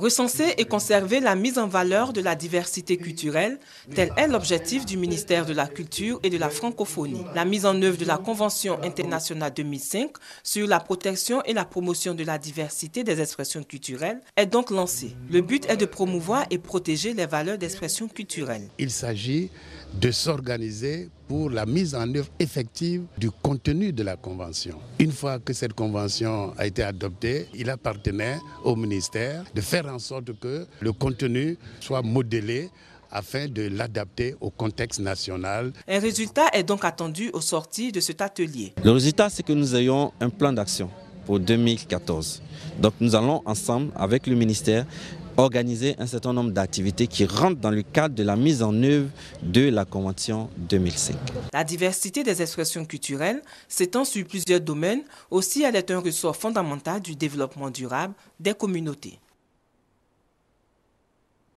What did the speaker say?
Recenser et conserver la mise en valeur de la diversité culturelle, tel est l'objectif du ministère de la Culture et de la Francophonie. La mise en œuvre de la Convention internationale 2005 sur la protection et la promotion de la diversité des expressions culturelles est donc lancée. Le but est de promouvoir et protéger les valeurs d'expression culturelle. Il s'agit de s'organiser pour la mise en œuvre effective du contenu de la Convention. Une fois que cette Convention a été adoptée, il appartenait au ministère de faire en sorte que le contenu soit modélé afin de l'adapter au contexte national. Un résultat est donc attendu au sorti de cet atelier. Le résultat, c'est que nous ayons un plan d'action pour 2014. Donc nous allons ensemble avec le ministère organiser un certain nombre d'activités qui rentrent dans le cadre de la mise en œuvre de la Convention 2005. La diversité des expressions culturelles s'étend sur plusieurs domaines, aussi elle est un ressort fondamental du développement durable des communautés.